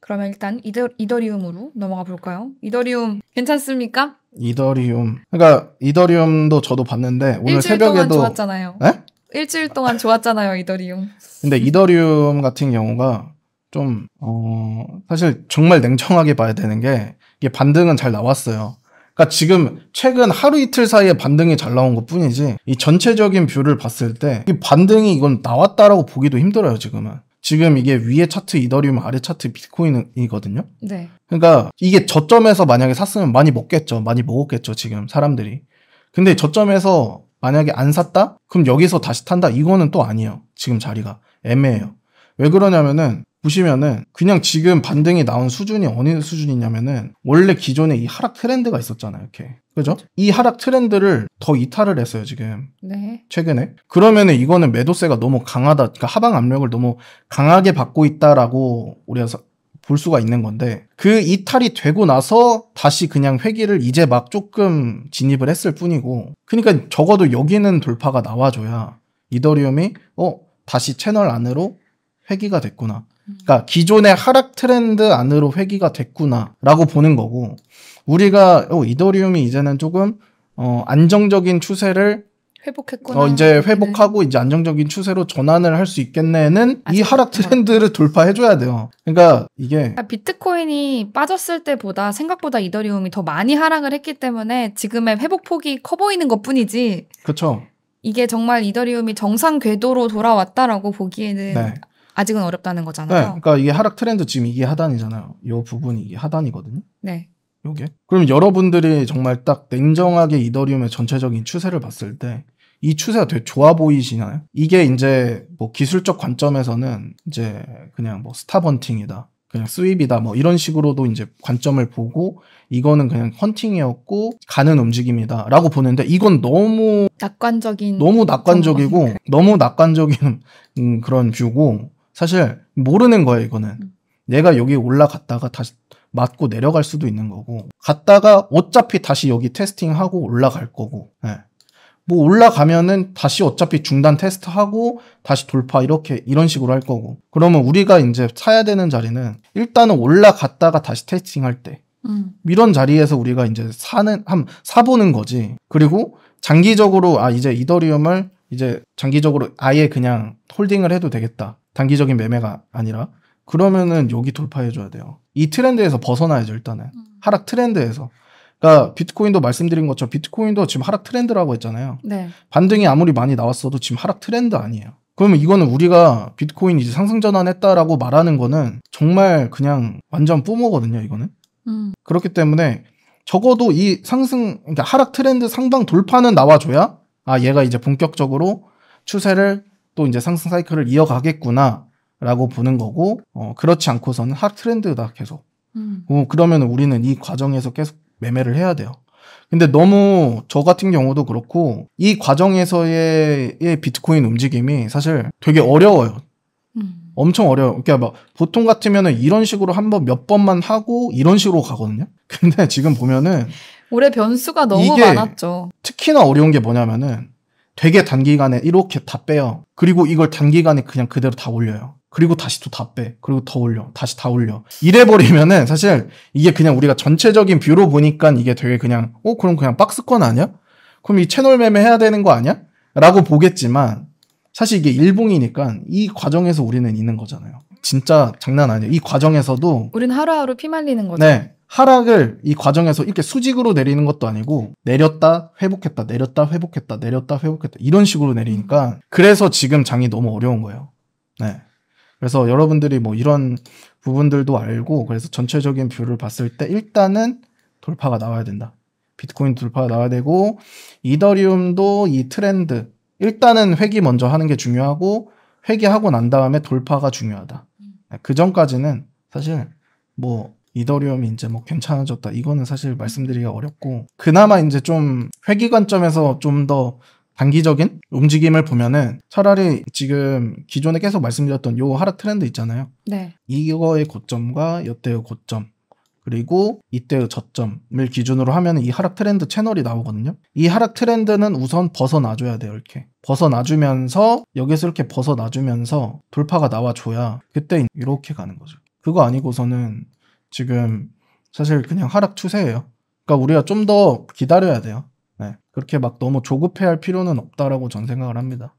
그러면 일단 이더, 이더리움으로 넘어가 볼까요? 이더리움 괜찮습니까? 이더리움. 그러니까 이더리움도 저도 봤는데 오늘 일주일 새벽에도 동안 좋았잖아요. 네? 일주일 동안 좋았잖아요, 이더리움. 근데 이더리움 같은 경우가 좀 어, 사실 정말 냉정하게 봐야 되는 게 이게 반등은 잘 나왔어요. 그러니까 지금 최근 하루 이틀 사이에 반등이 잘 나온 것 뿐이지 이 전체적인 뷰를 봤을 때이 반등이 이건 나왔다라고 보기도 힘들어요 지금은 지금 이게 위에 차트 이더리움, 아래 차트 비트코인이거든요. 네. 그러니까 이게 저점에서 만약에 샀으면 많이 먹겠죠. 많이 먹었겠죠, 지금 사람들이. 근데 저점에서 만약에 안 샀다? 그럼 여기서 다시 탄다? 이거는 또 아니에요. 지금 자리가. 애매해요. 왜 그러냐면은 보시면은 그냥 지금 반등이 나온 수준이 어느 수준이냐면은 원래 기존에 이 하락 트렌드가 있었잖아요. 이렇게. 그죠? 렇죠이 하락 트렌드를 더 이탈을 했어요, 지금. 네. 최근에. 그러면은 이거는 매도세가 너무 강하다. 그러니까 하방 압력을 너무 강하게 받고 있다라고 우리가 볼 수가 있는 건데 그 이탈이 되고 나서 다시 그냥 회기를 이제 막 조금 진입을 했을 뿐이고 그러니까 적어도 여기는 돌파가 나와줘야 이더리움이 어 다시 채널 안으로 회기가 됐구나 그러니까 기존의 하락 트렌드 안으로 회귀가 됐구나라고 보는 거고 우리가 어, 이더리움이 이제는 조금 어, 안정적인 추세를 회복했구나. 어, 이제 네. 회복하고 이제 안정적인 추세로 전환을 할 수 있겠네는 이 하락 트렌드를 돌파해줘야 돼요. 그러니까 이게 아, 비트코인이 빠졌을 때보다 생각보다 이더리움이 더 많이 하락을 했기 때문에 지금의 회복 폭이 커 보이는 것 뿐이지. 그렇죠. 이게 정말 이더리움이 정상 궤도로 돌아왔다라고 보기에는 네. 아직은 어렵다는 거잖아요. 네, 그러니까 이게 하락 트렌드 지금 이게 하단이잖아요. 이 부분이 이게 하단이거든요. 네. 요게. 그럼 여러분들이 정말 딱 냉정하게 이더리움의 전체적인 추세를 봤을 때 이 추세가 되게 좋아 보이시나요? 이게 이제 뭐 기술적 관점에서는 이제 그냥 뭐 스타번팅이다. 그냥 수입이다 뭐 이런 식으로도 이제 관점을 보고 이거는 그냥 헌팅이었고 가는 움직임이다라고 보는데 이건 너무 낙관적인 너무 낙관적이고 너무 낙관적인 음, 그런 뷰고 사실 모르는 거예요, 이거는. 음. 내가 여기 올라갔다가 다시 맞고 내려갈 수도 있는 거고 갔다가 어차피 다시 여기 테스팅하고 올라갈 거고 네. 뭐 올라가면은 다시 어차피 중단 테스트하고 다시 돌파 이렇게 이런 식으로 할 거고 그러면 우리가 이제 사야 되는 자리는 일단은 올라갔다가 다시 테스팅할 때 음. 이런 자리에서 우리가 이제 사는 한 사보는 거지 그리고 장기적으로 아 이제 이더리움을 이제 장기적으로 아예 그냥 홀딩을 해도 되겠다. 단기적인 매매가 아니라 그러면은 여기 돌파해 줘야 돼요. 이 트렌드에서 벗어나야죠, 일단은. 음. 하락 트렌드에서. 그러니까 비트코인도 말씀드린 것처럼 비트코인도 지금 하락 트렌드라고 했잖아요. 네. 반등이 아무리 많이 나왔어도 지금 하락 트렌드 아니에요. 그러면 이거는 우리가 비트코인 이제 상승 전환했다라고 말하는 거는 정말 그냥 완전 뿜어거든요, 이거는. 음. 그렇기 때문에 적어도 이 상승, 그러니까 하락 트렌드 상방 돌파는 나와줘야 아, 얘가 이제 본격적으로 추세를 또 이제 상승 사이클을 이어가겠구나라고 보는 거고, 어, 그렇지 않고서는 핫 트렌드다 계속. 음. 어, 그러면 우리는 이 과정에서 계속 매매를 해야 돼요. 근데 너무 저 같은 경우도 그렇고 이 과정에서의 비트코인 움직임이 사실 되게 어려워요. 음. 엄청 어려요. 그러니까 막 보통 같으면은 이런 식으로 한 번 몇 번만 하고 이런 식으로 가거든요. 근데 지금 보면은 올해 변수가 너무 많았죠. 특히나 어려운 게 뭐냐면은 되게 단기간에 이렇게 다 빼요. 그리고 이걸 단기간에 그냥 그대로 다 올려요. 그리고 다시 또 다 빼. 그리고 더 올려. 다시 다 올려. 이래 버리면은 사실 이게 그냥 우리가 전체적인 뷰로 보니까 이게 되게 그냥 어 그럼 그냥 박스권 아니야? 그럼 이 채널 매매 해야 되는 거 아니야? 라고 보겠지만 사실 이게 일봉이니까 이 과정에서 우리는 있는 거잖아요. 진짜 장난 아니에요. 이 과정에서도 우린 하루하루 피말리는 거죠. 네. 하락을 이 과정에서 이렇게 수직으로 내리는 것도 아니고 내렸다 회복했다 내렸다 회복했다 내렸다 회복했다 이런 식으로 내리니까 그래서 지금 장이 너무 어려운 거예요. 네. 그래서 여러분들이 뭐 이런 부분들도 알고 그래서 전체적인 뷰를 봤을 때 일단은 돌파가 나와야 된다. 비트코인 돌파가 나와야 되고 이더리움도 이 트렌드 일단은 회기 먼저 하는 게 중요하고 회기하고 난 다음에 돌파가 중요하다. 네, 그 전까지는 사실 뭐 이더리움이 이제 뭐 괜찮아졌다. 이거는 사실 말씀드리기가 어렵고 그나마 이제 좀 회기 관점에서 좀 더 단기적인 움직임을 보면은 차라리 지금 기존에 계속 말씀드렸던 요 하락 트렌드 있잖아요. 네. 이거의 고점과 여태의 고점 그리고 이때의 저점을 기준으로 하면 이 하락 트렌드 채널이 나오거든요. 이 하락 트렌드는 우선 벗어나줘야 돼요, 이렇게. 벗어나주면서, 여기서 이렇게 벗어나주면서 돌파가 나와줘야 그때 이렇게 가는 거죠. 그거 아니고서는 지금 사실 그냥 하락 추세예요. 그러니까 우리가 좀 더 기다려야 돼요. 네. 그렇게 막 너무 조급해할 필요는 없다라고 전 생각을 합니다.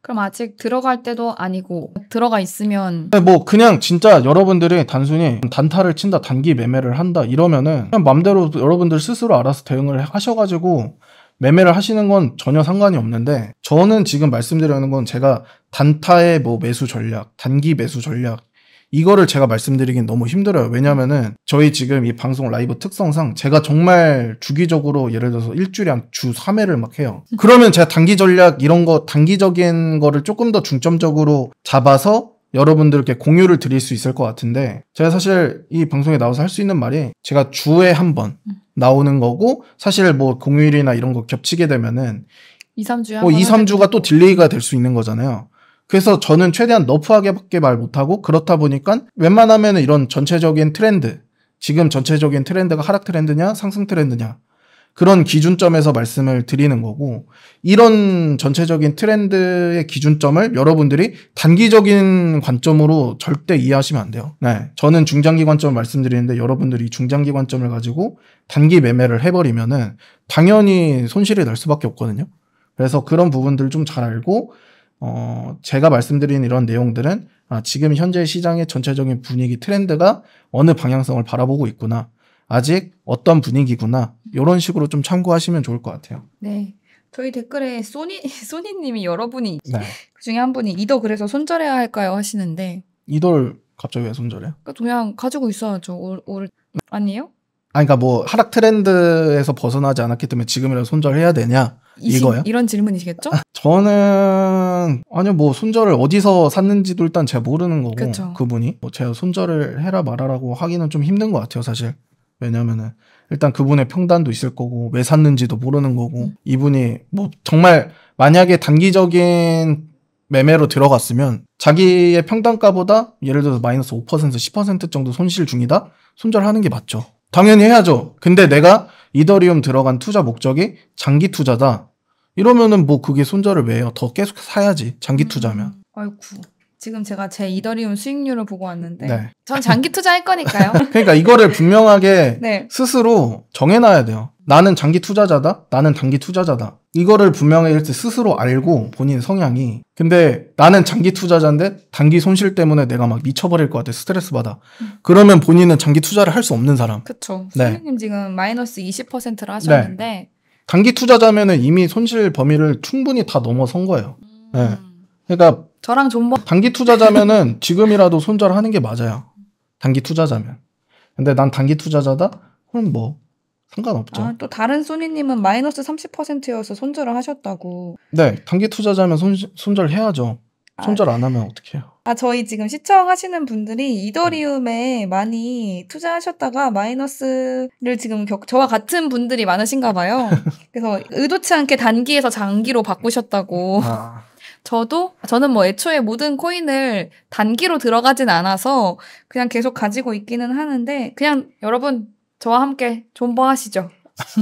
그럼 아직 들어갈 때도 아니고 들어가 있으면 네, 뭐 그냥 진짜 여러분들이 단순히 단타를 친다 단기 매매를 한다 이러면은 그냥 맘대로 여러분들 스스로 알아서 대응을 하셔가지고 매매를 하시는 건 전혀 상관이 없는데 저는 지금 말씀드리는 건 제가 단타의 뭐 매수 전략, 단기 매수 전략 이거를 제가 말씀드리긴 너무 힘들어요. 왜냐면은 저희 지금 이 방송 라이브 특성상 제가 정말 주기적으로 예를 들어서 일주일에 한 주 3회를 막 해요. 음. 그러면 제가 단기 전략 이런 거 단기적인 거를 조금 더 중점적으로 잡아서 여러분들께 공유를 드릴 수 있을 것 같은데 제가 사실 이 방송에 나와서 할 수 있는 말이 제가 주에 한번 음. 나오는 거고 사실 뭐 공휴일이나 이런 거 겹치게 되면은 2, 3주에 뭐 2, 3주가 또 딜레이가 될 수 있는 거잖아요. 그래서 저는 최대한 너프하게밖에 말 못하고 그렇다 보니까 웬만하면 이런 전체적인 트렌드, 지금 전체적인 트렌드가 하락 트렌드냐 상승 트렌드냐 그런 기준점에서 말씀을 드리는 거고 이런 전체적인 트렌드의 기준점을 여러분들이 단기적인 관점으로 절대 이해하시면 안 돼요. 네, 저는 중장기 관점을 말씀드리는데 여러분들이 중장기 관점을 가지고 단기 매매를 해버리면은 당연히 손실이 날 수밖에 없거든요. 그래서 그런 부분들 좀 잘 알고 어, 제가 말씀드린 이런 내용들은 아, 지금 현재 시장의 전체적인 분위기 트렌드가 어느 방향성을 바라보고 있구나. 아직 어떤 분위기구나. 이런 식으로 좀 참고하시면 좋을 것 같아요. 네. 저희 댓글에 소니, 소니님이 여러분이 네. 그 중에 한 분이 이더 그래서 손절해야 할까요? 하시는데. 이돌 갑자기 왜 손절해요? 그러니까 그냥 가지고 있어야죠. 올, 올, 아니에요? 아니, 그니까뭐 하락 트렌드에서 벗어나지 않았기 때문에 지금이라도 손절해야 되냐? 이거요 이런 질문이시겠죠? 아, 저는 아니요 뭐 손절을 어디서 샀는지도 일단 제가 모르는 거고 그쵸. 그분이 뭐 제가 손절을 해라 말아라고 하기는 좀 힘든 것 같아요 사실 왜냐면은 일단 그분의 평단도 있을 거고 왜 샀는지도 모르는 거고 음. 이분이 뭐 정말 만약에 단기적인 매매로 들어갔으면 자기의 평단가보다 예를 들어서 마이너스 5% 10% 정도 손실 중이다 손절하는 게 맞죠 당연히 해야죠 근데 내가 이더리움 들어간 투자 목적이 장기 투자다. 이러면은 뭐 그게 손절을 왜요더 계속 사야지. 장기 음. 투자면. 아이고. 지금 제가 제 이더리움 수익률을 보고 왔는데 네. 전 장기 투자할 거니까요. 그러니까 이거를 분명하게 네. 스스로 정해놔야 돼요. 나는 장기 투자자다. 나는 단기 투자자다. 이거를 분명히 이렇게 스스로 알고 본인 성향이 근데 나는 장기 투자자인데 단기 손실 때문에 내가 막 미쳐버릴 것 같아 스트레스 받아 음. 그러면 본인은 장기 투자를 할 수 없는 사람 그쵸 네. 선생님 지금 마이너스 20%를 하셨는데 네. 단기 투자자면은 이미 손실 범위를 충분히 다 넘어선 거예요 네. 음... 네. 그러니까 저랑 존버. 단기 투자자면은 지금이라도 손절하는 게 맞아요. 단기 투자자면. 근데 난 단기 투자자다? 그럼 뭐 상관없죠. 아, 또 다른 소니님은 마이너스 30%여서 손절을 하셨다고. 네, 단기 투자자면 손, 손절해야죠. 아. 손절 안 하면 어떡해요? 아, 저희 지금 시청하시는 분들이 이더리움에 많이 투자하셨다가 마이너스를 지금 겪, 저와 같은 분들이 많으신가 봐요. 그래서 의도치 않게 단기에서 장기로 바꾸셨다고. 아. 저도 저는 뭐 애초에 모든 코인을 단기로 들어가진 않아서 그냥 계속 가지고 있기는 하는데 그냥 여러분 저와 함께 존버하시죠.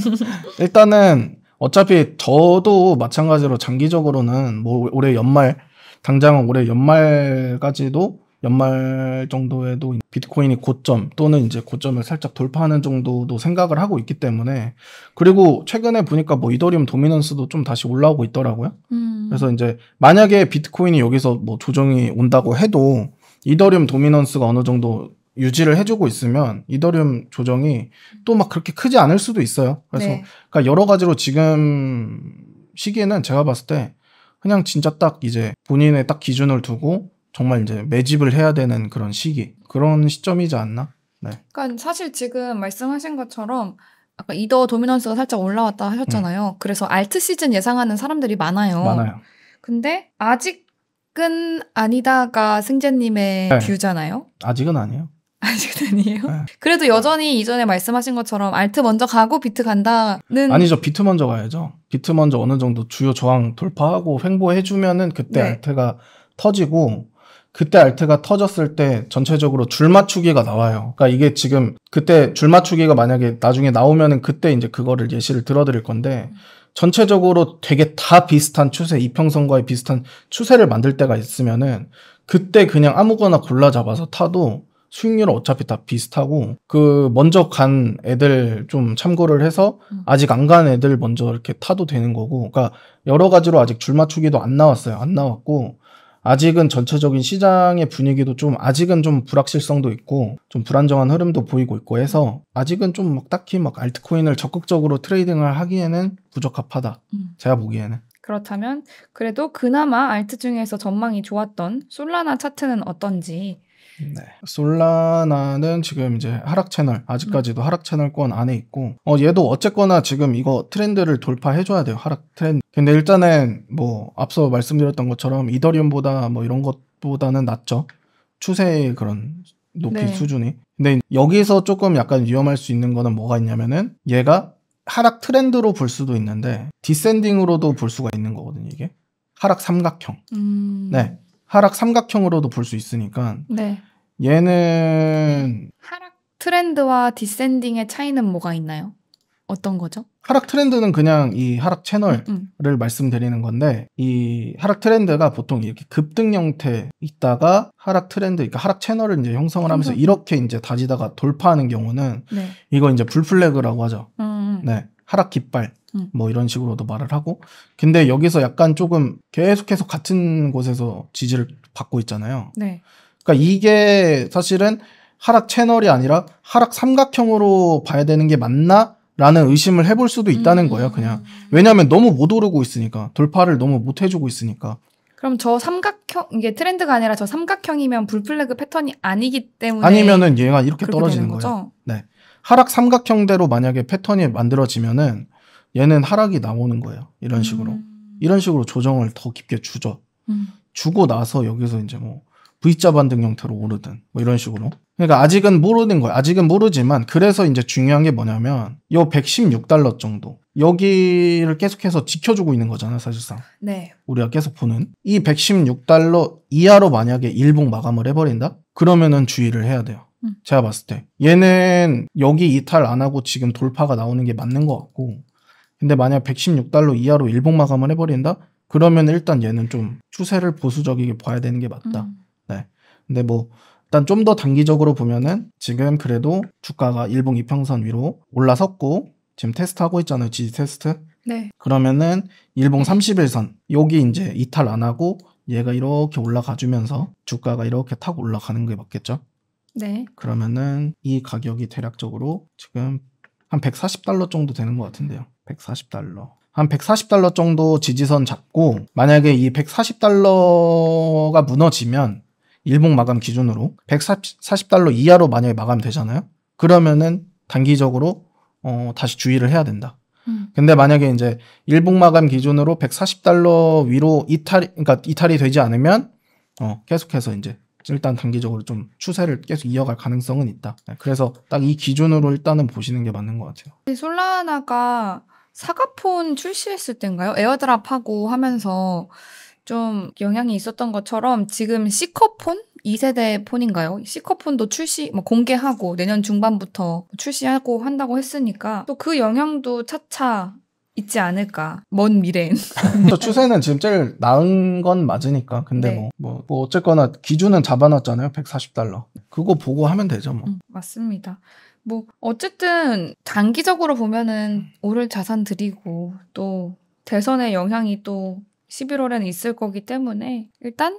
일단은 어차피 저도 마찬가지로 장기적으로는 뭐 올해 연말 당장은 올해 연말까지도 연말 정도에도 비트코인이 고점 또는 이제 고점을 살짝 돌파하는 정도도 생각을 하고 있기 때문에 그리고 최근에 보니까 뭐 이더리움 도미넌스도 좀 다시 올라오고 있더라고요. 음. 그래서 이제 만약에 비트코인이 여기서 뭐 조정이 온다고 해도 이더리움 도미넌스가 어느 정도 유지를 해주고 있으면 이더리움 조정이 또 막 그렇게 크지 않을 수도 있어요. 그래서 네. 그러니까 여러 가지로 지금 시기에는 제가 봤을 때 그냥 진짜 딱 이제 본인의 딱 기준을 두고 정말 이제 매집을 해야 되는 그런 시기 그런 시점이지 않나? 네. 그러니까 사실 지금 말씀하신 것처럼 아까 이더 도미넌스가 살짝 올라왔다 하셨잖아요. 음. 그래서 알트 시즌 예상하는 사람들이 많아요. 많아요. 근데 아직은 아니다가 승재님의 네. 뷰잖아요. 아직은 아니에요. 아직은 아니에요. 네. 그래도 네. 여전히 이전에 말씀하신 것처럼 알트 먼저 가고 비트 간다는 아니죠. 비트 먼저 가야죠. 비트 먼저 어느 정도 주요 저항 돌파하고 횡보해주면은 그때 네. 알트가 터지고 그때 알트가 터졌을 때 전체적으로 줄 맞추기가 나와요. 그러니까 이게 지금 그때 줄 맞추기가 만약에 나중에 나오면은 그때 이제 그거를 예시를 들어드릴 건데 전체적으로 되게 다 비슷한 추세, 이평선과의 비슷한 추세를 만들 때가 있으면은 그때 그냥 아무거나 골라 잡아서 타도 수익률은 어차피 다 비슷하고 그 먼저 간 애들 좀 참고를 해서 음. 아직 안 간 애들 먼저 이렇게 타도 되는 거고 그러니까 여러 가지로 아직 줄 맞추기도 안 나왔어요. 안 나왔고 아직은 전체적인 시장의 분위기도 좀 아직은 좀 불확실성도 있고 좀 불안정한 흐름도 보이고 있고 해서 아직은 좀막 딱히 막 알트코인을 적극적으로 트레이딩을 하기에는 부적합하다. 음. 제가 보기에는. 그렇다면 그래도 그나마 알트 중에서 전망이 좋았던 솔라나 차트는 어떤지 네. 솔라나는 지금 이제 하락 채널 아직까지도 하락 채널권 안에 있고 어 얘도 어쨌거나 지금 이거 트렌드를 돌파해 줘야 돼요. 하락 트렌드. 근데 일단은 뭐 앞서 말씀드렸던 것처럼 이더리움보다 뭐 이런 것보다는 낮죠. 추세의 그런 높이 네. 수준이. 근데 여기서 조금 약간 위험할 수 있는 거는 뭐가 있냐면은 얘가 하락 트렌드로 볼 수도 있는데 디센딩으로도 볼 수가 있는 거거든요, 이게. 하락 삼각형. 음... 네. 하락 삼각형으로도 볼 수 있으니까 네. 얘는 하락 트렌드와 디센딩의 차이는 뭐가 있나요? 어떤 거죠? 하락 트렌드는 그냥 이 하락 채널을 음, 음, 말씀드리는 건데 이 하락 트렌드가 보통 이렇게 급등 형태 있다가 하락 트렌드 그러니까 하락 채널을 이제 형성을 하면서 이렇게 이제 다지다가 돌파하는 경우는 네. 이거 이제 불플래그라고 하죠. 음, 음. 네. 하락 깃발 음. 뭐 이런 식으로도 말을 하고 근데 여기서 약간 조금 계속해서 같은 곳에서 지지를 받고 있잖아요. 네. 그러니까 이게 사실은 하락 채널이 아니라 하락 삼각형으로 봐야 되는 게 맞나? 라는 의심을 해볼 수도 있다는 거예요, 그냥. 음. 왜냐하면 너무 못 오르고 있으니까. 돌파를 너무 못 해주고 있으니까. 그럼 저 삼각형, 이게 트렌드가 아니라 저 삼각형이면 불플래그 패턴이 아니기 때문에. 아니면은 얘가 이렇게 떨어지는 거죠. 거예요. 네. 하락 삼각형대로 만약에 패턴이 만들어지면은 얘는 하락이 나오는 거예요. 이런 음. 식으로. 음. 이런 식으로 조정을 더 깊게 주죠. 음. 주고 나서 여기서 이제 뭐 V자 반등 형태로 오르든 뭐 이런 식으로. 그러니까 아직은 모르는 거예요. 아직은 모르지만 그래서 이제 중요한 게 뭐냐면 요 116달러 정도 여기를 계속해서 지켜주고 있는 거잖아요, 사실상. 네. 우리가 계속 보는 이 116달러 이하로 만약에 일봉 마감을 해버린다? 그러면은 주의를 해야 돼요. 음. 제가 봤을 때 얘는 여기 이탈 안 하고 지금 돌파가 나오는 게 맞는 것 같고 근데 만약 116달러 이하로 일봉 마감을 해버린다? 그러면 일단 얘는 좀 추세를 보수적이게 봐야 되는 게 맞다. 음. 네. 근데 뭐 일단 좀 더 단기적으로 보면은 지금 그래도 주가가 일봉 이평선 위로 올라섰고 지금 테스트 하고 있잖아요. 지지 테스트. 네. 그러면은 일봉 31선 여기 이제 이탈 안 하고 얘가 이렇게 올라가 주면서 주가가 이렇게 탁 올라가는 게 맞겠죠? 네. 그러면은 이 가격이 대략적으로 지금 한 140달러 정도 되는 것 같은데요. 140달러. 한 140달러 정도 지지선 잡고 만약에 이 140달러가 무너지면 일봉 마감 기준으로 140달러 이하로 만약에 마감되잖아요. 그러면은 단기적으로 어, 다시 주의를 해야 된다. 음. 근데 만약에 이제 일봉 마감 기준으로 140달러 위로 이탈 그러니까 이탈이 되지 않으면 어, 계속해서 이제 일단 단기적으로 좀 추세를 계속 이어갈 가능성은 있다. 네, 그래서 딱 이 기준으로 일단은 보시는 게 맞는 것 같아요. 솔라나가 사과폰 출시했을 때인가요? 에어드랍하고 하면서 좀 영향이 있었던 것처럼 지금 시커폰? 2세대 폰인가요? 시커폰도 출시, 뭐 공개하고 내년 중반부터 출시하고 한다고 했으니까 또 그 영향도 차차 있지 않을까. 먼 미래엔. 저 추세는 지금 제일 나은 건 맞으니까. 근데 네. 뭐, 뭐, 뭐 어쨌거나 기준은 잡아놨잖아요. 140달러. 그거 보고 하면 되죠, 뭐. 음, 맞습니다. 뭐 어쨌든 단기적으로 보면은 오를 음. 자산드리고또 대선의 영향이 또 11월에는 있을 거기 때문에 일단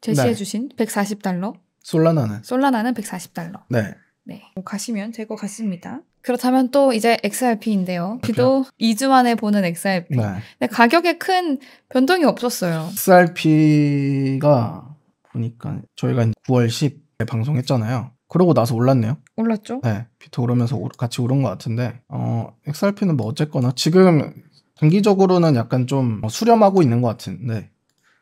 제시해 네. 주신 네. 140달러 솔라나는 솔라나는 140달러. 네. 네. 뭐 가시면 될 것 같습니다. 그렇다면 또 이제 XRP인데요. 비도 2주 만에 보는 XRP. 네. 근데 가격에 큰 변동이 없었어요. XRP가 보니까 저희가 9월 10에 방송했잖아요. 그러고 나서 올랐네요. 올랐죠? 네. 비트 오르면서 같이 오른 것 같은데, 어, XRP는 뭐 어쨌거나 지금 단기적으로는 약간 좀 뭐 수렴하고 있는 것 같은데, 네,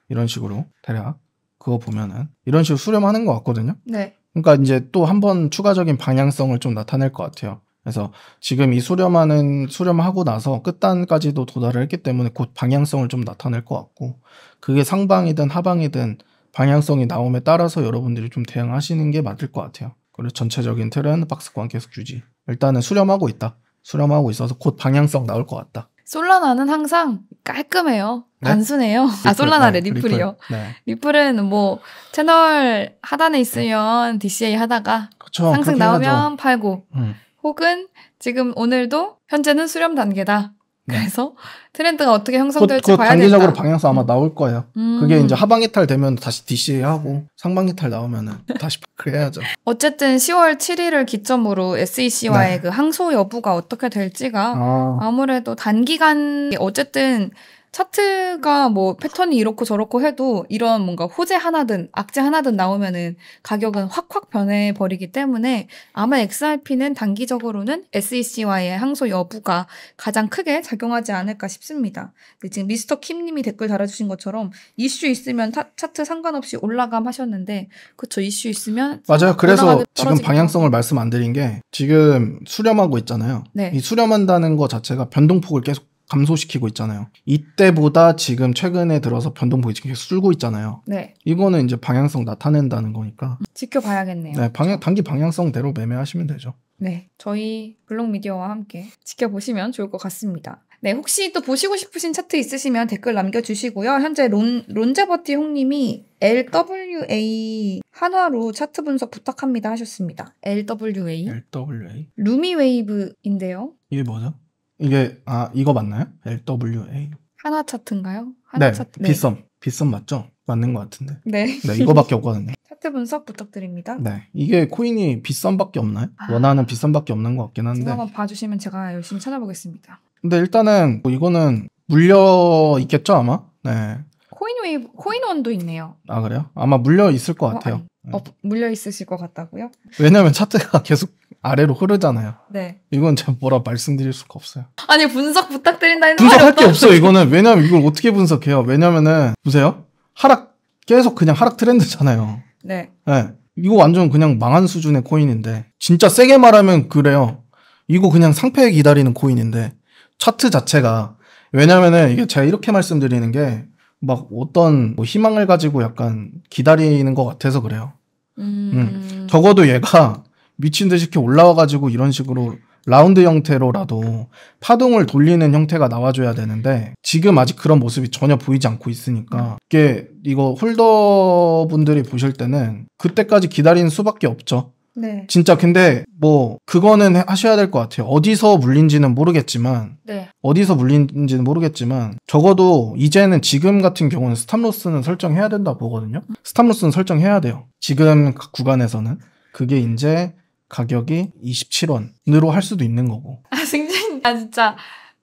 이런 식으로 대략 그거 보면은 이런 식으로 수렴하는 것 같거든요. 네. 그러니까 이제 또 한 번 추가적인 방향성을 좀 나타낼 것 같아요. 그래서 지금 이 수렴하는 수렴하고 나서 끝단까지도 도달을 했기 때문에 곧 방향성을 좀 나타낼 것 같고 그게 상방이든 하방이든 방향성이 나옴에 따라서 여러분들이 좀 대응하시는 게 맞을 것 같아요. 그리고 전체적인 틀은 박스권 계속 유지. 일단은 수렴하고 있다. 수렴하고 있어서 곧 방향성 나올 것 같다. 솔라나는 항상 깔끔해요. 네? 단순해요. 아, 리플, 아, 솔라나래 네, 리플이요. 리플. 네. 은뭐 채널 하단에 있으면 DCA 하다가 그쵸, 상승 나오면 하죠. 팔고 음. 혹은 지금 오늘도 현재는 수렴 단계다. 네. 그래서 트렌드가 어떻게 형성될지 봐야 된다. 단기적으로 방향성 아마 나올 거예요. 음. 그게 이제 하반기 탈 되면 다시 DC 하고 상반기 탈 나오면은 다시 그래야죠. 어쨌든 10월 7일을 기점으로 SEC와의 네. 그 항소 여부가 어떻게 될지가 아. 무래도 단기간 어쨌든 차트가 뭐 패턴이 이렇고 저렇고 해도 이런 뭔가 호재 하나든 악재 하나든 나오면은 가격은 확확 변해 버리기 때문에 아마 XRP는 단기적으로는 SEC와의 항소 여부가 가장 크게 작용하지 않을까 싶습니다. 지금 미스터 킴님이 댓글 달아주신 것처럼 이슈 있으면 타, 차트 상관없이 올라감 하셨는데 그쵸 이슈 있으면 맞아요. 그래서 지금 방향성을 말씀 안 드린 게 지금 수렴하고 있잖아요. 네. 이 수렴한다는 것 자체가 변동폭을 계속 감소시키고 있잖아요. 이때보다 지금 최근에 들어서 변동 보이지 계속 줄고 있잖아요. 네. 이거는 이제 방향성 나타낸다는 거니까. 지켜봐야겠네요. 네, 방향 단기 방향성대로 매매하시면 되죠. 네, 저희 블록미디어와 함께 지켜보시면 좋을 것 같습니다. 네, 혹시 또 보시고 싶으신 차트 있으시면 댓글 남겨주시고요. 현재 론, 론제버티 홍님이 LWA 한화로 차트 분석 부탁합니다 하셨습니다. LWA? LWA? 루미웨이브인데요. 이게 뭐죠? 이게 아 이거 맞나요? LWA 하나 차트인가요? 하나 네, 차트. 네. 빗썸. 빗썸 맞죠? 맞는 것 같은데. 네. 네, 이거밖에 없거든요. 차트 분석 부탁드립니다. 네. 이게 코인이 빗썸밖에 없나요? 아. 원하는 빗썸밖에 없는 것 같긴 한데. 한번 봐주시면 제가 열심히 찾아보겠습니다. 근데 일단은 뭐 이거는 물려 있겠죠 아마. 네. 코인웨이 코인원도 있네요. 아 그래요? 아마 물려 있을 것 어, 같아요. 어, 네. 어, 물려 있으실 것 같다고요? 왜냐면 차트가 계속 아래로 흐르잖아요. 네. 이건 제가 뭐라 말씀드릴 수가 없어요. 아니 분석 부탁드린다 했는데 분석할 게 없어 이거는 왜냐면 이걸 어떻게 분석해요? 왜냐면은 보세요 하락 계속 그냥 하락 트렌드잖아요. 네. 네. 이거 완전 그냥 망한 수준의 코인인데 진짜 세게 말하면 그래요. 이거 그냥 상패 기다리는 코인인데 차트 자체가 왜냐면은 이게 제가 이렇게 말씀드리는 게 막 어떤 뭐 희망을 가지고 약간 기다리는 것 같아서 그래요. 음... 음. 적어도 얘가 미친 듯이 이렇게 올라와가지고 이런 식으로 라운드 형태로라도 파동을 돌리는 형태가 나와줘야 되는데 지금 아직 그런 모습이 전혀 보이지 않고 있으니까 이게 이거 홀더 분들이 보실 때는 그때까지 기다리는 수밖에 없죠. 네. 진짜 근데 뭐 그거는 하셔야 될 것 같아요. 어디서 물린지는 모르겠지만 네. 어디서 물린지는 모르겠지만 적어도 이제는 지금 같은 경우는 스탑로스는 설정해야 된다 보거든요. 스탑로스는 설정해야 돼요. 지금 구간에서는 그게 이제 가격이 27원으로 할 수도 있는 거고. 아, 승진, 아, 진짜.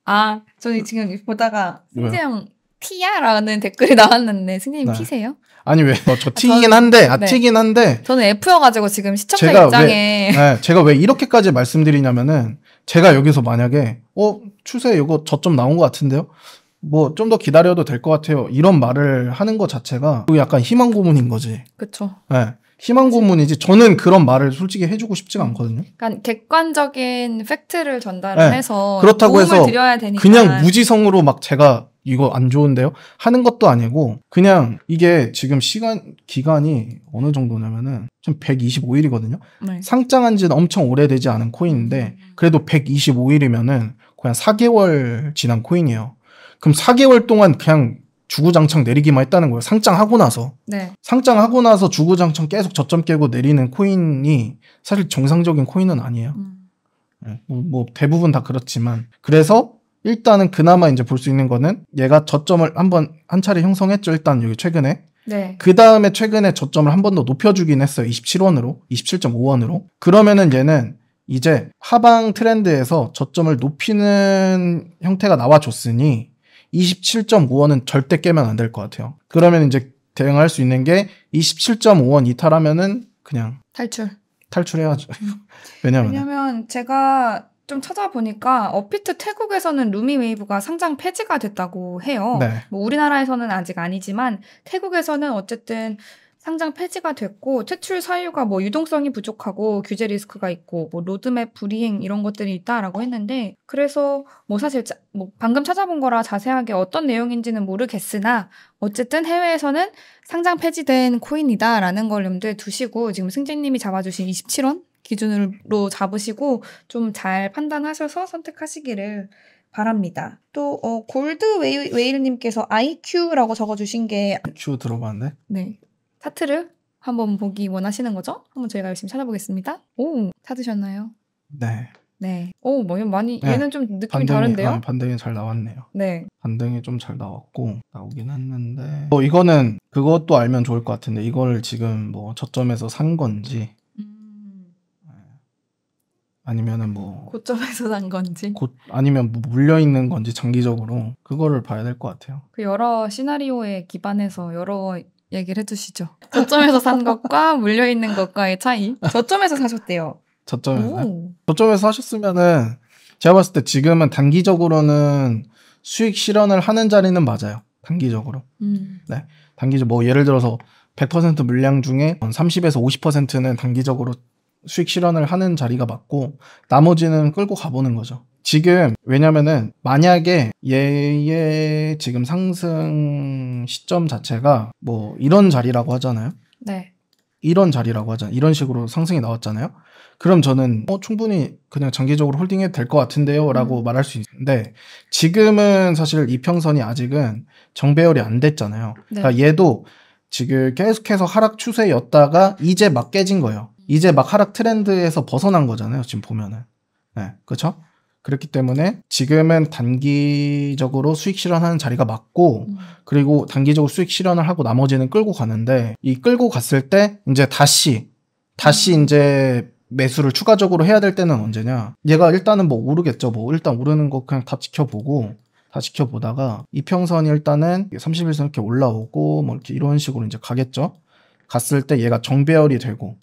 아, 저는 지금 보다가 승재형 T야라는 댓글이 나왔는데 승재님 네. T세요? 아니 왜? 어, 저 아, t 긴 한데 아 네. t 긴 한데 저는 F여가지고 지금 시청자 제가 입장에 왜, 네, 제가 왜 이렇게까지 말씀드리냐면은 제가 여기서 만약에 어 추세 이거 저점 나온 것 같은데요? 뭐 좀 더 기다려도 될 것 같아요. 이런 말을 하는 것 자체가 약간 희망 고문인 거지. 그렇 네. 희망 고문이지 저는 그런 말을 솔직히 해주고 싶지가 않거든요. 그러니까 객관적인 팩트를 전달 네. 해서 그렇다고 해서 그냥 무지성으로 막 제가 이거 안 좋은데요 하는 것도 아니고 그냥 이게 지금 시간 기간이 어느 정도냐면은 지금 125일이거든요. 네. 상장한 지는 엄청 오래되지 않은 코인인데 음, 음, 음. 그래도 125일이면은 그냥 4개월 지난 코인이에요. 그럼 4개월 동안 그냥 주구장창 내리기만 했다는 거예요. 상장하고 나서. 네. 상장하고 나서 주구장창 계속 저점 깨고 내리는 코인이 사실 정상적인 코인은 아니에요. 음. 네, 뭐, 뭐, 대부분 다 그렇지만. 그래서 일단은 그나마 이제 볼 수 있는 거는 얘가 저점을 한번 한 차례 형성했죠. 일단 여기 최근에. 네. 그 다음에 최근에 저점을 한 번 더 높여주긴 했어요. 27원으로, 27.5원으로. 그러면은 얘는 이제 하방 트렌드에서 저점을 높이는 형태가 나와줬으니 27.5원은 절대 깨면 안 될 것 같아요. 그러면 이제 대응할 수 있는 게 27.5원 이탈하면은 그냥 탈출. 탈출해야죠. 음. 왜냐면 왜냐면 제가 좀 찾아보니까 어피트 태국에서는 루미웨이브가 상장 폐지가 됐다고 해요. 네. 뭐 우리나라에서는 아직 아니지만 태국에서는 어쨌든 상장 폐지가 됐고 퇴출 사유가 뭐 유동성이 부족하고 규제 리스크가 있고 뭐 로드맵 불이행 이런 것들이 있다라고 했는데 그래서 뭐 사실 자, 뭐 방금 찾아본 거라 자세하게 어떤 내용인지는 모르겠으나 어쨌든 해외에서는 상장 폐지된 코인이다라는 걸 염두에 두시고 지금 승재님이 잡아주신 27원 기준으로 잡으시고 좀 잘 판단하셔서 선택하시기를 바랍니다. 또 어, 골드 웨일님께서 IQ라고 적어주신 게 IQ 들어봤네. 네, 차트를 한번 보기 원하시는 거죠? 한번 저희가 열심히 찾아보겠습니다. 오, 찾으셨나요? 네. 네. 오, 뭐 많이 네. 얘는 좀 느낌이 반등이, 다른데요? 아, 반등이 잘 나왔네요. 네. 반등이 좀 잘 나왔고 나오긴 했는데 뭐 이거는 그것도 알면 좋을 것 같은데 이걸 지금 뭐 저점에서 산 건지 음. 네. 아니면은 뭐 고점에서 산 건지 고, 아니면 뭐 물려 있는 건지 장기적으로 그거를 봐야 될 것 같아요. 그 여러 시나리오에 기반해서 여러 얘기를 해주시죠. 저점에서 산 것과 물려 있는 것과의 차이. 저점에서 사셨대요. 저점에서 저점에서 사셨으면은 제가 봤을 때 지금은 단기적으로는 수익 실현을 하는 자리는 맞아요. 단기적으로. 음. 네. 단기적 뭐 예를 들어서 100% 물량 중에 30에서 50%는 단기적으로 수익 실현을 하는 자리가 맞고 나머지는 끌고 가보는 거죠. 지금 왜냐면은 만약에 얘의 지금 상승 시점 자체가 뭐 이런 자리라고 하잖아요. 네. 이런 자리라고 하잖아요. 이런 식으로 상승이 나왔잖아요. 그럼 저는 어, 충분히 그냥 장기적으로 홀딩해도 될 것 같은데요 라고 음. 말할 수 있는데 지금은 사실 이평선이 아직은 정배열이 안 됐잖아요. 네. 그러니까 얘도 지금 계속해서 하락 추세였다가 이제 막 깨진 거예요. 이제 막 하락 트렌드에서 벗어난 거잖아요. 지금 보면은. 네, 그렇죠? 그렇기 때문에 지금은 단기적으로 수익 실현하는 자리가 맞고 음. 그리고 단기적으로 수익 실현을 하고 나머지는 끌고 가는데 이 끌고 갔을 때 이제 다시 다시 음. 이제 매수를 추가적으로 해야 될 때는 언제냐? 얘가 일단은 뭐 오르겠죠. 뭐 일단 오르는 거 그냥 다 지켜보고 다 지켜보다가 이평선이 일단은 31선 이렇게 올라오고 뭐 이렇게 이런 식으로 이제 가겠죠. 갔을 때 얘가 정배열이 되고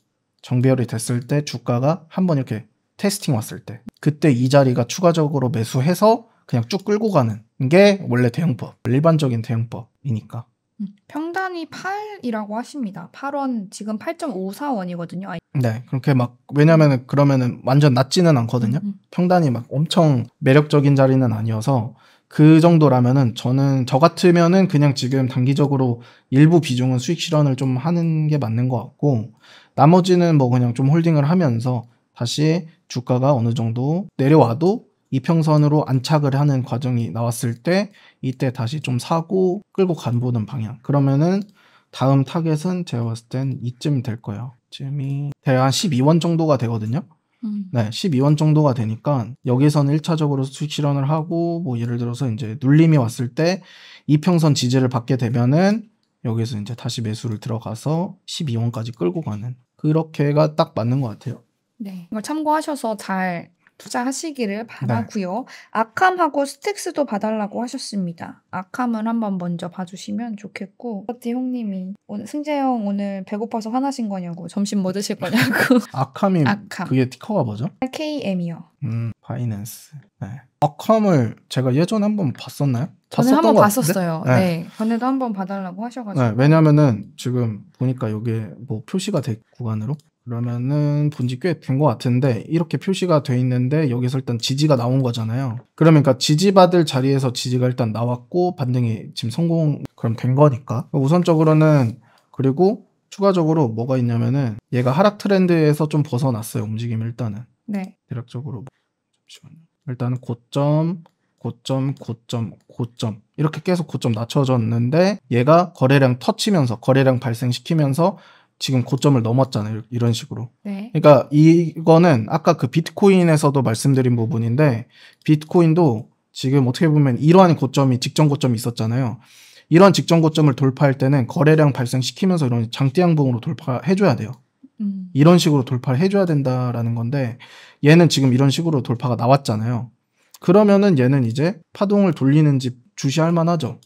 정배열이 됐을 때 주가가 한번 이렇게 테스팅 왔을 때 그때 이 자리가 추가적으로 매수해서 그냥 쭉 끌고 가는 게 원래 대응법 일반적인 대응법이니까 음, 평단이 8이라고 하십니다. 8원 지금 8.54원이거든요. 네, 그렇게 막 왜냐면은 그러면은 완전 낮지는 않거든요. 음. 음. 평단이 막 엄청 매력적인 자리는 아니어서 그 정도라면은 저는 저 같으면은 그냥 지금 단기적으로 일부 비중은 수익 실현을 좀 하는 게 맞는 것 같고 나머지는 뭐 그냥 좀 홀딩을 하면서 다시 주가가 어느 정도 내려와도 이평선으로 안착을 하는 과정이 나왔을 때 이때 다시 좀 사고 끌고 간보는 방향 그러면은 다음 타겟은 제가 봤을 땐 이쯤 될 거예요 지금이 대략 한 12원 정도가 되거든요 음. 네, 12원 정도가 되니까 여기서는 1차적으로 수익 실현을 하고 뭐 예를 들어서 이제 눌림이 왔을 때 이평선 지지를 받게 되면은 여기서 이제 다시 매수를 들어가서 12원까지 끌고 가는 그렇게가 딱 맞는 것 같아요. 네, 이걸 참고하셔서 잘 투자하시기를 네. 바라고요. 네. 아캄하고 스틱스도 봐달라고 하셨습니다. 아캄은 한번 먼저 봐주시면 좋겠고 버티 형님이 오늘 승재형 오늘 배고파서 화나신 거냐고 점심 뭐 드실 거냐고 아캄이 아캄. 그게 티커가 뭐죠? KM이요. 음, 바이낸스. 네. 아캄을 제가 예전에 한번 봤었나요? 전에 한번 봤었어요. 네. 네. 전에도 한번 봐달라고 하셔가지고. 네, 왜냐면은 지금 보니까 여기 뭐 표시가 돼 구간으로 그러면은 본지 꽤된것 같은데 이렇게 표시가 돼 있는데 여기서 일단 지지가 나온 거잖아요. 그러니까 지지받을 자리에서 지지가 일단 나왔고 반등이 지금 성공 그럼 된 거니까 우선적으로는 그리고 추가적으로 뭐가 있냐면은 얘가 하락 트렌드에서 좀 벗어났어요 움직임 일단은. 네. 대략적으로 잠시만요. 일단은 고점 고점, 고점, 고점 이렇게 계속 고점 낮춰졌는데 얘가 거래량 터치면서 거래량 발생시키면서 지금 고점을 넘었잖아요. 이런 식으로. 네. 그러니까 이거는 아까 그 비트코인에서도 말씀드린 부분인데 비트코인도 지금 어떻게 보면 이러한 고점이 직전 고점이 있었잖아요. 이런 직전 고점을 돌파할 때는 거래량 발생시키면서 이런 장대 양봉으로 돌파해줘야 돼요. 음. 이런 식으로 돌파를 해줘야 된다라는 건데 얘는 지금 이런 식으로 돌파가 나왔잖아요. 그러면은 얘는 이제 파동을 돌리는지 주시할 만하죠.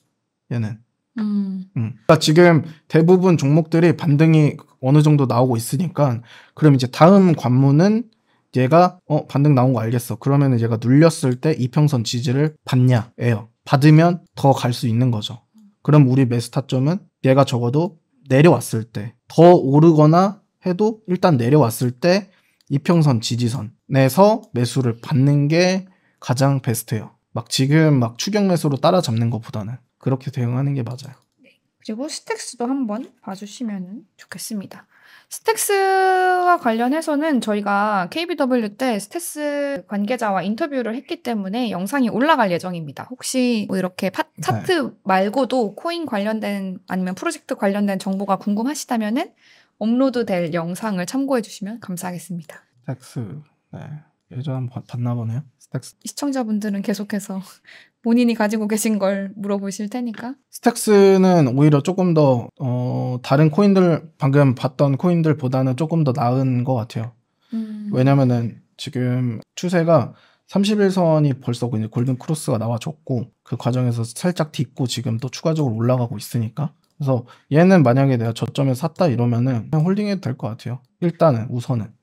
얘는. 음. 음. 그러니까 지금 대부분 종목들이 반등이 어느 정도 나오고 있으니까 그럼 이제 다음 관문은 얘가 어 반등 나온 거 알겠어. 그러면은 얘가 눌렸을 때 이평선 지지를 받냐예요. 받으면 더 갈 수 있는 거죠. 그럼 우리 매수 타점은 얘가 적어도 내려왔을 때 더 오르거나 해도 일단 내려왔을 때 이평선 지지선에서 매수를 받는 게 가장 베스트예요. 막 지금 막 추격 매수로 따라잡는 것보다는 그렇게 대응하는 게 맞아요. 네. 그리고 스택스도 한번 봐주시면 좋겠습니다. 스택스와 관련해서는 저희가 KBW 때 스택스 관계자와 인터뷰를 했기 때문에 영상이 올라갈 예정입니다. 혹시 뭐 이렇게 파, 네. 차트 말고도 코인 관련된 아니면 프로젝트 관련된 정보가 궁금하시다면 업로드 될 영상을 참고해 주시면 감사하겠습니다. 스택스. 네. 예전 한 봤나 보네요. 스택스. 시청자분들은 계속해서 본인이 가지고 계신 걸 물어보실 테니까. 스택스는 오히려 조금 더 어, 다른 코인들 방금 봤던 코인들보다는 조금 더 나은 것 같아요. 음. 왜냐면은 지금 추세가 31선이 벌써 이제 골든 크로스가 나와줬고 그 과정에서 살짝 딛고 지금 또 추가적으로 올라가고 있으니까 그래서 얘는 만약에 내가 저점에 샀다 이러면은 그냥 홀딩해도 될 것 같아요. 일단은 우선은.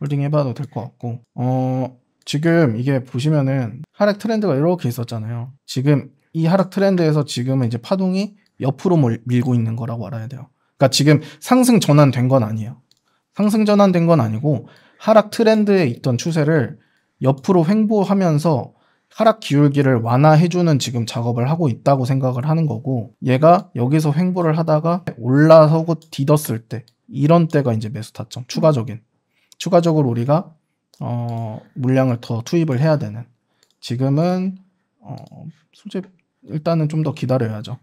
홀딩 해봐도 될 것 같고 어 지금 이게 보시면은 하락 트렌드가 이렇게 있었잖아요 지금 이 하락 트렌드에서 지금은 이제 파동이 옆으로 밀고 있는 거라고 알아야 돼요 그러니까 지금 상승 전환된 건 아니에요 상승 전환된 건 아니고 하락 트렌드에 있던 추세를 옆으로 횡보하면서 하락 기울기를 완화해주는 지금 작업을 하고 있다고 생각을 하는 거고 얘가 여기서 횡보를 하다가 올라서고 뒤덮을 때 이런 때가 이제 매수 타점 추가적인 추가적으로 우리가 어, 물량을 더 투입을 해야 되는 지금은 어, 솔직 일단은 좀 더 기다려야죠.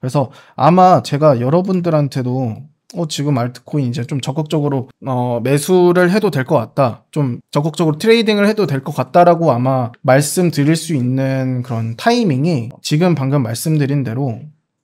그래서 아마 제가 여러분들한테도 어, 지금 알트코인 이제 좀 적극적으로 어, 매수를 해도 될 것 같다. 좀 적극적으로 트레이딩을 해도 될 것 같다라고 아마 말씀드릴 수 있는 그런 타이밍이 지금 방금 말씀드린 대로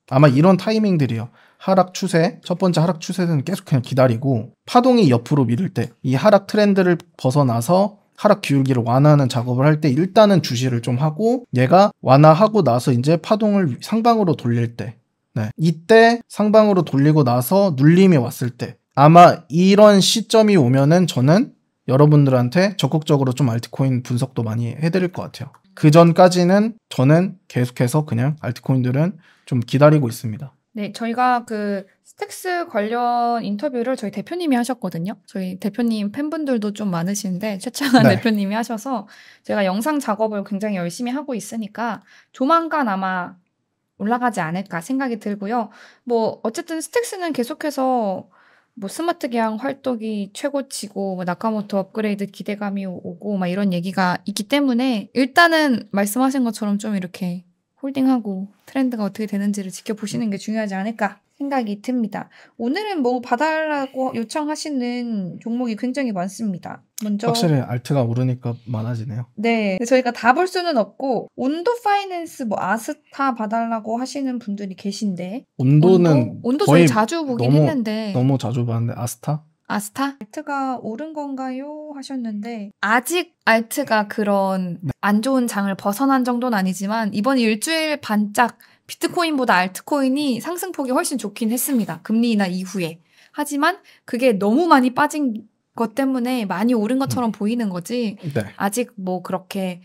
아마 이런 타이밍들이요. 하락 추세, 첫 번째 하락 추세는 계속 그냥 기다리고 파동이 옆으로 밀을 때이 하락 트렌드를 벗어나서 하락 기울기를 완화하는 작업을 할 때 일단은 주시를 좀 하고 얘가 완화하고 나서 이제 파동을 상방으로 돌릴 때 네. 이때 상방으로 돌리고 나서 눌림이 왔을 때 아마 이런 시점이 오면은 저는 여러분들한테 적극적으로 좀 알트코인 분석도 많이 해드릴 것 같아요. 그 전까지는 저는 계속해서 그냥 알트코인들은 좀 기다리고 있습니다. 네, 저희가 그 스택스 관련 인터뷰를 저희 대표님이 하셨거든요. 저희 대표님 팬분들도 좀 많으신데 최창한 네. 대표님이 하셔서 제가 영상 작업을 굉장히 열심히 하고 있으니까 조만간 아마 올라가지 않을까 생각이 들고요. 뭐 어쨌든 스택스는 계속해서 뭐 스마트 계약 활동이 최고치고 뭐 나카모토 업그레이드 기대감이 오고 막 이런 얘기가 있기 때문에 일단은 말씀하신 것처럼 좀 이렇게 홀딩하고 트렌드가 어떻게 되는지를 지켜보시는 게 중요하지 않을까 생각이 듭니다. 오늘은 뭐 봐달라고 요청하시는 종목이 굉장히 많습니다. 먼저 확실히 알트가 오르니까 많아지네요. 네, 저희가 다 볼 수는 없고 온도 파이낸스 뭐 아스타 봐달라고 하시는 분들이 계신데 온도는 온도, 온도 저희 자주 보긴 너무, 했는데 너무 자주 봤는데 아스타 아스타? 알트가 옳은 건가요? 하셨는데 아직 알트가 그런 네. 안 좋은 장을 벗어난 정도는 아니지만 이번 일주일 반짝 비트코인보다 알트코인이 상승폭이 훨씬 좋긴 했습니다. 금리 인하 이후에. 하지만 그게 너무 많이 빠진 것 때문에 많이 오른 것처럼 음. 보이는 거지. 네. 아직 뭐 그렇게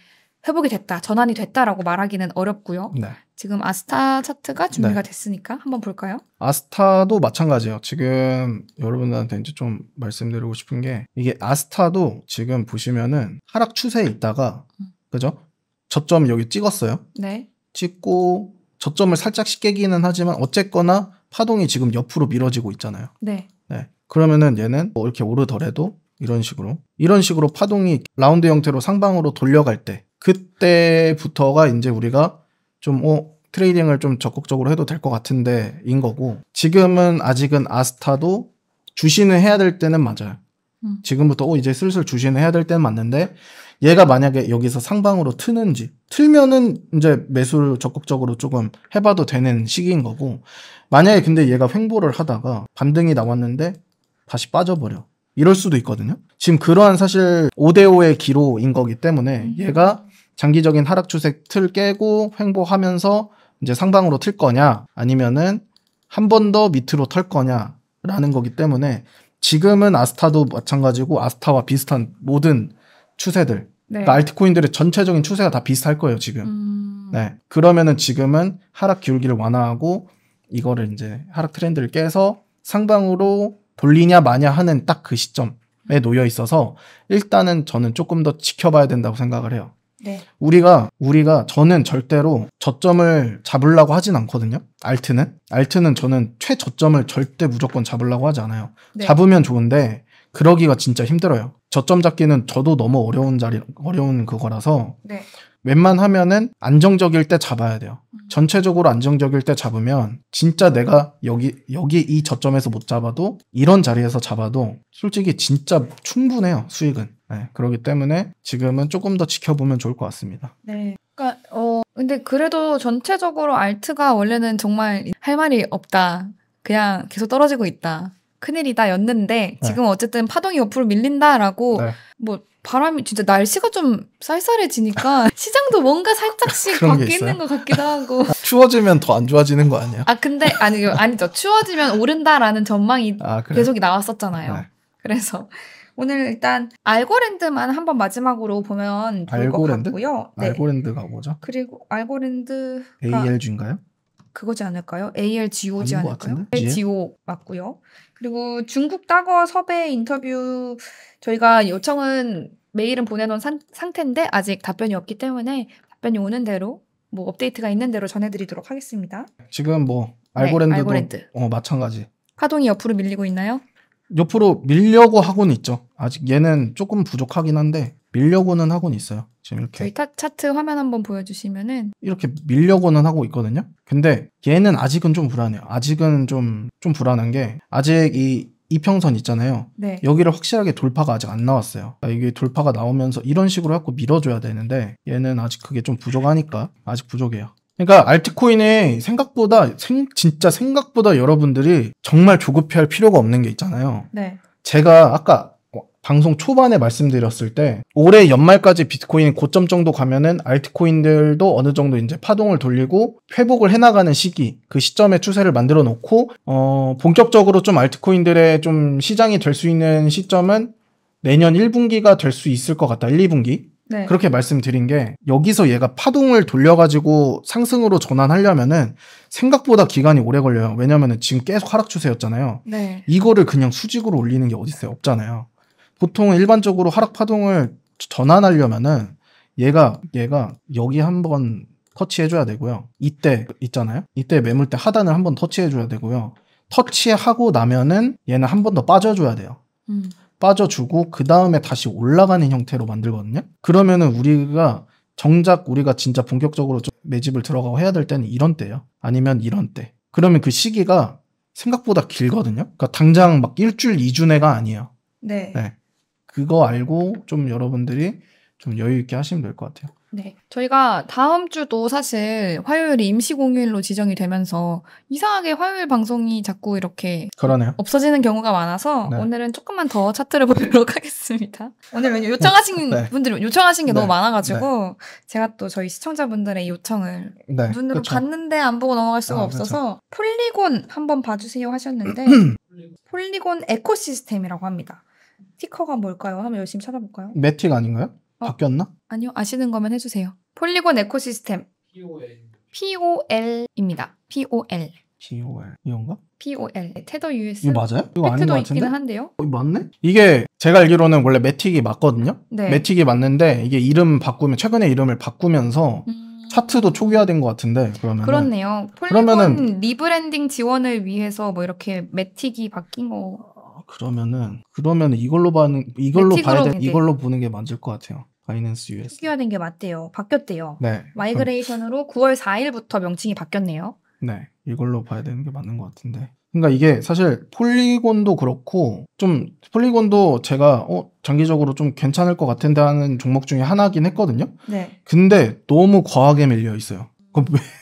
회복이 됐다, 전환이 됐다라고 말하기는 어렵고요. 네. 지금 아스타 차트가 준비가 네. 됐으니까 한번 볼까요? 아스타도 마찬가지예요. 지금 여러분들한테 이제 좀 말씀드리고 싶은 게 이게 아스타도 지금 보시면은 하락 추세에 있다가 음. 그죠? 저점 여기 찍었어요. 네. 찍고 저점을 살짝씩 깨기는 하지만 어쨌거나 파동이 지금 옆으로 밀어지고 있잖아요. 네. 네. 그러면은 얘는 뭐 이렇게 오르더라도 이런 식으로 이런 식으로 파동이 라운드 형태로 상방으로 돌려갈 때 그때부터가 이제 우리가 좀 어, 트레이딩을 좀 적극적으로 해도 될 것 같은데 인 거고 지금은 아직은 아스타도 주신을 해야 될 때는 맞아요. 음. 지금부터 어, 이제 슬슬 주신을 해야 될 때는 맞는데 얘가 만약에 여기서 상방으로 트는지 틀면은 이제 매수를 적극적으로 조금 해봐도 되는 시기인 거고 만약에 근데 얘가 횡보를 하다가 반등이 나왔는데 다시 빠져버려 이럴 수도 있거든요 지금 그러한 사실 5대5의 기로인 거기 때문에 음. 얘가 장기적인 하락 추세 틀 깨고 횡보하면서 이제 상방으로 틀 거냐 아니면은 한 번 더 밑으로 털 거냐라는 거기 때문에 지금은 아스타도 마찬가지고 아스타와 비슷한 모든 추세들 네. 그러니까 알트코인들의 전체적인 추세가 다 비슷할 거예요 지금 음... 네 그러면은 지금은 하락 기울기를 완화하고 이거를 이제 하락 트렌드를 깨서 상방으로 돌리냐 마냐 하는 딱 그 시점에 놓여 있어서 일단은 저는 조금 더 지켜봐야 된다고 생각을 해요 네. 우리가 우리가 저는 절대로 저점을 잡으려고 하진 않거든요. 알트는 알트는 저는 최저점을 절대 무조건 잡으려고 하지 않아요. 네. 잡으면 좋은데 그러기가 진짜 힘들어요. 저점 잡기는 저도 너무 어려운 자리 어려운 그거라서 네. 웬만하면은 안정적일 때 잡아야 돼요. 음. 전체적으로 안정적일 때 잡으면 진짜 내가 여기 여기 이 저점에서 못 잡아도 이런 자리에서 잡아도 솔직히 진짜 충분해요 수익은. 네, 그렇기 때문에 지금은 조금 더 지켜보면 좋을 것 같습니다. 네. 그러니까 어 근데 그래도 전체적으로 알트가 원래는 정말 할 말이 없다. 그냥 계속 떨어지고 있다. 큰일이다 였는데 네. 지금 네. 어쨌든 파동이 옆으로 밀린다라고 네. 뭐 바람이 진짜 날씨가 좀 쌀쌀해지니까 시장도 뭔가 살짝씩 바뀌는 것 같기도 하고 추워지면 더 안 좋아지는 거 아니야? 아 근데 아니 아니죠 추워지면 오른다라는 전망이 아, 계속 나왔었잖아요. 네. 그래서 오늘 일단 알고랜드만 한번 마지막으로 보면 알될것 같고요. 네. 알고랜드가 뭐죠? 그리고 알고랜드 ALG인가요? 그거지 않을까요? ALGO지 않을까요? ALGO 맞고요. 그리고 중국 따거 섭외 인터뷰 저희가 요청은 메일은 보내놓은 산, 상태인데 아직 답변이 없기 때문에 답변이 오는 대로 뭐 업데이트가 있는 대로 전해드리도록 하겠습니다. 지금 뭐 네, 알고랜드도 네, 알고랜드. 어 마찬가지. 파동이 옆으로 밀리고 있나요? 옆으로 밀려고 하고는 있죠. 아직 얘는 조금 부족하긴 한데 밀려고는 하고는 있어요. 지금 이렇게 저희 타, 차트 화면 한번 보여주시면은 이렇게 밀려고는 하고 있거든요. 근데 얘는 아직은 좀 불안해요. 아직은 좀 좀 불안한 게 아직 이 이평선 있잖아요. 네. 여기를 확실하게 돌파가 아직 안 나왔어요. 그러니까 이게 돌파가 나오면서 이런 식으로 해갖고 밀어줘야 되는데 얘는 아직 그게 좀 부족하니까 아직 부족해요. 그러니까 알트코인에 생각보다 생, 진짜 생각보다 여러분들이 정말 조급해할 필요가 없는 게 있잖아요. 네. 제가 아까 어, 방송 초반에 말씀드렸을 때 올해 연말까지 비트코인 고점 정도 가면은 알트코인들도 어느 정도 이제 파동을 돌리고 회복을 해나가는 시기 그시점에 추세를 만들어 놓고 어 본격적으로 좀 알트코인들의 좀 시장이 될 수 있는 시점은 내년 1분기가 될 수 있을 것 같다. 1, 2분기. 네. 그렇게 말씀드린 게 여기서 얘가 파동을 돌려가지고 상승으로 전환하려면은 생각보다 기간이 오래 걸려요. 왜냐면은 지금 계속 하락 추세였잖아요. 네. 이거를 그냥 수직으로 올리는 게어딨어요 없잖아요. 보통 일반적으로 하락 파동을 전환하려면은 얘가 얘가 여기 한 번 터치해줘야 되고요. 이때 있잖아요. 이때 매물때 하단을 한 번 터치해줘야 되고요. 터치하고 나면은 얘는 한 번 더 빠져줘야 돼요. 음. 빠져주고 그 다음에 다시 올라가는 형태로 만들거든요. 그러면은 우리가 정작 우리가 진짜 본격적으로 좀 매집을 들어가고 해야 될 때는 이런 때예요. 아니면 이런 때. 그러면 그 시기가 생각보다 길거든요. 그러니까 당장 막 일주일, 이주 내가 아니에요. 네. 네. 그거 알고 좀 여러분들이 좀 여유 있게 하시면 될 것 같아요. 네. 저희가 다음 주도 사실 화요일이 임시 공휴일로 지정이 되면서 이상하게 화요일 방송이 자꾸 이렇게 그러네요. 없어지는 경우가 많아서 네. 오늘은 조금만 더 차트를 보도록 하겠습니다. 오늘 왜 요청하신 네. 분들이 요청하신 게 네. 너무 많아 가지고 네. 제가 또 저희 시청자분들의 요청을 네, 눈으로 그쵸. 그렇죠. 봤는데 안 보고 넘어갈 수가 아, 그렇죠. 없어서 그쵸. 폴리곤 한번 봐 주세요 하셨는데 폴리곤 에코시스템이라고 합니다. 티커가 뭘까요? 한번 열심히 찾아볼까요? 매틱 아닌가요? 어, 바뀌었나? 아니요. 아시는 거면 해주세요. 폴리곤 에코시스템. POL. POL입니다. POL. POL 이건가? POL 네, 테더 US 이거 맞아요? 이거 아닌 것 같은데? 한데요. 어, 맞네? 이게 제가 알기로는 원래 매틱이 맞거든요. 네. 매틱이 맞는데 이게 이름 바꾸면 최근에 이름을 바꾸면서 음... 차트도 초기화된 것 같은데 그러면 그렇네요. 폴리곤 그러면은... 리브랜딩 지원을 위해서 뭐 이렇게 매틱이 바뀐 거 그러면은 그러면은 이걸로 봐는 이걸로 봐야 돼. 이걸로 보는 게 맞을 것 같아요. 바이낸스 US. 특이화된 게 맞대요. 바뀌었대요. 네. 마이그레이션으로 그 9월 4일부터 명칭이 바뀌었네요. 네. 이걸로 봐야 되는 게 맞는 것 같은데. 그러니까 이게 사실 폴리곤도 그렇고 좀 폴리곤도 제가 어 장기적으로 좀 괜찮을 것 같은데 하는 종목 중에 하나긴 했거든요. 네. 근데 너무 과하게 밀려 있어요.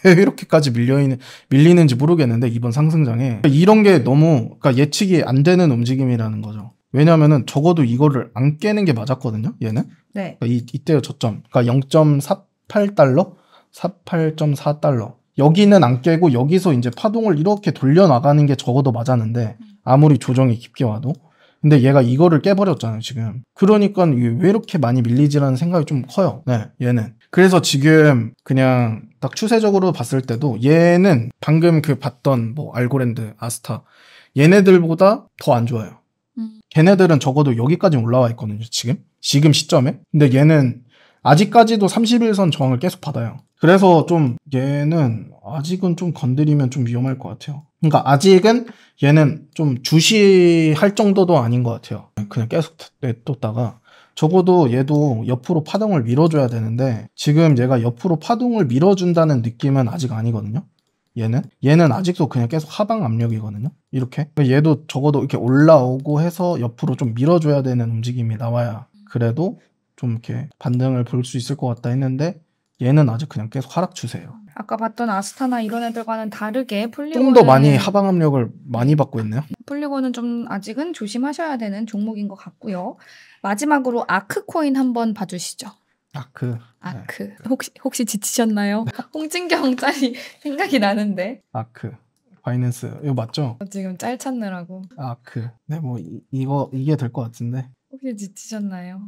왜 이렇게까지 밀려있는, 밀리는지 모르겠는데, 이번 상승장에. 이런 게 너무, 그러니까 예측이 안 되는 움직임이라는 거죠. 왜냐면은 적어도 이거를 안 깨는 게 맞았거든요, 얘는. 네. 그러니까 이, 이때의 저점. 그러니까 0.48달러? 48.4달러. 여기는 안 깨고 여기서 이제 파동을 이렇게 돌려나가는 게 적어도 맞았는데 아무리 조정이 깊게 와도 근데 얘가 이거를 깨버렸잖아요 지금 그러니까 왜 이렇게 많이 밀리지라는 생각이 좀 커요 네 얘는 그래서 지금 그냥 딱 추세적으로 봤을 때도 얘는 방금 그 봤던 뭐 알고랜드, 아스타 얘네들보다 더 안 좋아요. 음. 걔네들은 적어도 여기까지 올라와 있거든요, 지금. 지금 시점에. 근데 얘는 아직까지도 3 0일선 저항을 계속 받아요. 그래서 좀 얘는 아직은 좀 건드리면 좀 위험할 것 같아요. 그러니까 아직은 얘는 좀 주시할 정도도 아닌 것 같아요. 그냥 계속 냅뒀다가 적어도 얘도 옆으로 파동을 밀어줘야 되는데 지금 얘가 옆으로 파동을 밀어준다는 느낌은 아직 아니거든요. 얘는 얘는 아직도 그냥 계속 하방 압력이거든요 이렇게 얘도 적어도 이렇게 올라오고 해서 옆으로 좀 밀어줘야 되는 움직임이 나와야 그래도 좀 이렇게 반등을 볼 수 있을 것 같다 했는데 얘는 아직 그냥 계속 하락 추세예요 아까 봤던 아스타나 이런 애들과는 다르게 폴리곤은 좀더 많이 하방 압력을 많이 받고 있네요 폴리곤은 좀 아직은 조심하셔야 되는 종목인 것 같고요 마지막으로 아크 코인 한번 봐주시죠. 아크. 아크. 네. 혹시 혹시 지치셨나요? 네. 홍진경 짤이 생각이 나는데. 아크. 바이낸스 이거 맞죠? 어, 지금 짤 찾느라고. 아크. 네, 뭐 이, 거 이게 될 것 같은데. 혹시 지치셨나요?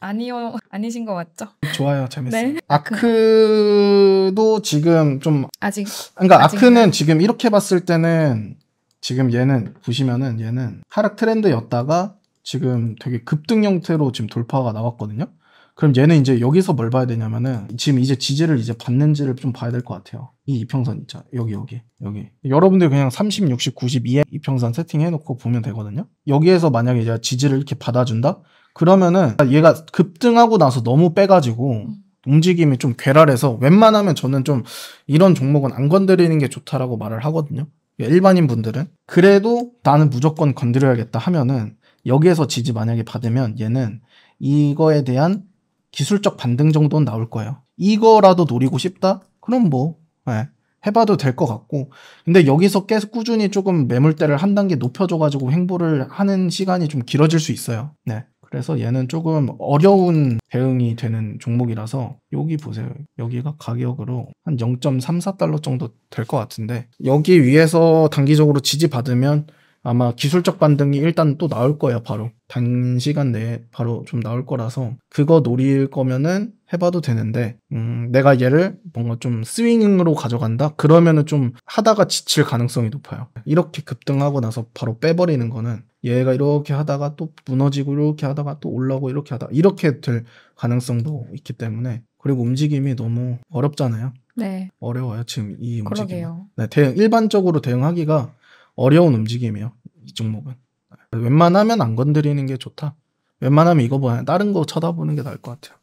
아니요, 아니신 거 맞죠? 좋아요, 재밌어요. 네. 아크도 지금 좀 아직. 그러니까 아직 아크는 네. 지금 이렇게 봤을 때는 지금 얘는 보시면은 얘는 하락 트렌드였다가 지금 되게 급등 형태로 지금 돌파가 나왔거든요. 그럼 얘는 이제 여기서 뭘 봐야 되냐면은 지금 이제 지지를 이제 받는지를 좀 봐야 될 것 같아요. 이 이평선 있죠. 여기 여기 여기. 여러분들 그냥 30, 60, 92에 이평선 세팅해 놓고 보면 되거든요. 여기에서 만약에 이제 지지를 이렇게 받아준다? 그러면은 얘가 급등하고 나서 너무 빼가지고 음. 움직임이 좀 괴랄해서 웬만하면 저는 좀 이런 종목은 안 건드리는 게 좋다라고 말을 하거든요. 일반인 분들은 그래도 나는 무조건 건드려야겠다 하면은 여기에서 지지 만약에 받으면 얘는 이거에 대한 기술적 반등 정도는 나올 거예요. 이거라도 노리고 싶다? 그럼 뭐 네, 해봐도 될 것 같고 근데 여기서 계속 꾸준히 조금 매물대를 한 단계 높여줘가지고 횡보를 하는 시간이 좀 길어질 수 있어요. 네. 그래서 얘는 조금 어려운 대응이 되는 종목이라서 여기 보세요. 여기가 가격으로 한 0.34달러 정도 될 것 같은데 여기 위에서 단기적으로 지지받으면 아마 기술적 반등이 일단 또 나올 거예요, 바로. 단시간 내에 바로 좀 나올 거라서 그거 노릴 거면은 해봐도 되는데 음, 내가 얘를 뭔가 좀 스윙으로 가져간다 그러면은 좀 하다가 지칠 가능성이 높아요 이렇게 급등하고 나서 바로 빼버리는 거는 얘가 이렇게 하다가 또 무너지고 이렇게 하다가 또 올라오고 이렇게 하다 이렇게 될 가능성도 있기 때문에 그리고 움직임이 너무 어렵잖아요 네. 어려워요 지금 이 움직임. 그러게요. 네, 대응 일반적으로 대응하기가 어려운 움직임이에요. 이 종목은. 웬만하면 안 건드리는 게 좋다. 웬만하면 이거 뭐야 다른 거 쳐다보는 게 나을 것 같아요.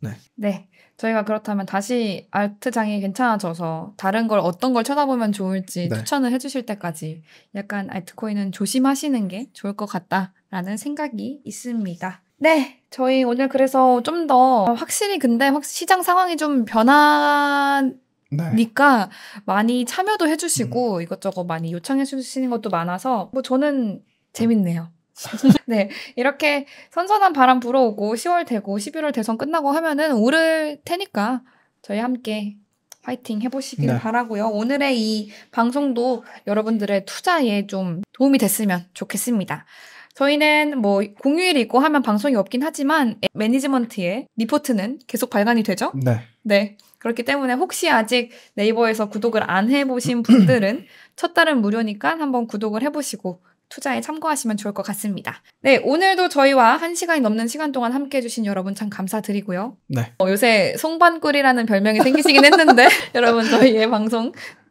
네. 네. 저희가 그렇다면 다시 알트장이 괜찮아져서 다른 걸 어떤 걸 쳐다보면 좋을지 네. 추천을 해주실 때까지 약간 알트코인은 조심하시는 게 좋을 것 같다라는 생각이 있습니다. 네. 저희 오늘 그래서 좀 더 확실히 근데 확 시장 상황이 좀 변한 네. 니까 많이 참여도 해주시고 음. 이것저것 많이 요청해주시는 것도 많아서 뭐 저는 재밌네요. 네. 이렇게 선선한 바람 불어오고 10월 되고 11월 대선 끝나고 하면은 오를 테니까 저희 함께 화이팅 해보시길 네. 바라고요. 오늘의 이 방송도 여러분들의 투자에 좀 도움이 됐으면 좋겠습니다. 저희는 뭐공휴일있고 하면 방송이 없긴 하지만 매니지먼트의 리포트는 계속 발간이 되죠? 네. 네. 그렇기 때문에 혹시 아직 네이버에서 구독을 안 해보신 분들은 첫 달은 무료니까 한번 구독을 해보시고 투자에 참고하시면 좋을 것 같습니다. 네, 오늘도 저희와 한 시간이 넘는 시간 동안 함께 해주신 여러분 참 감사드리고요. 네. 어, 요새 송반꿀이라는 별명이 생기시긴 했는데 여러분 저희의 방송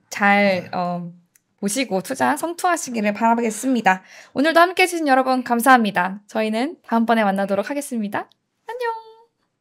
잘 네. 어, 보시고 투자 성투하시기를 바라겠습니다. 오늘도 함께 해주신 여러분 감사합니다. 저희는 다음번에 만나도록 하겠습니다. 안녕!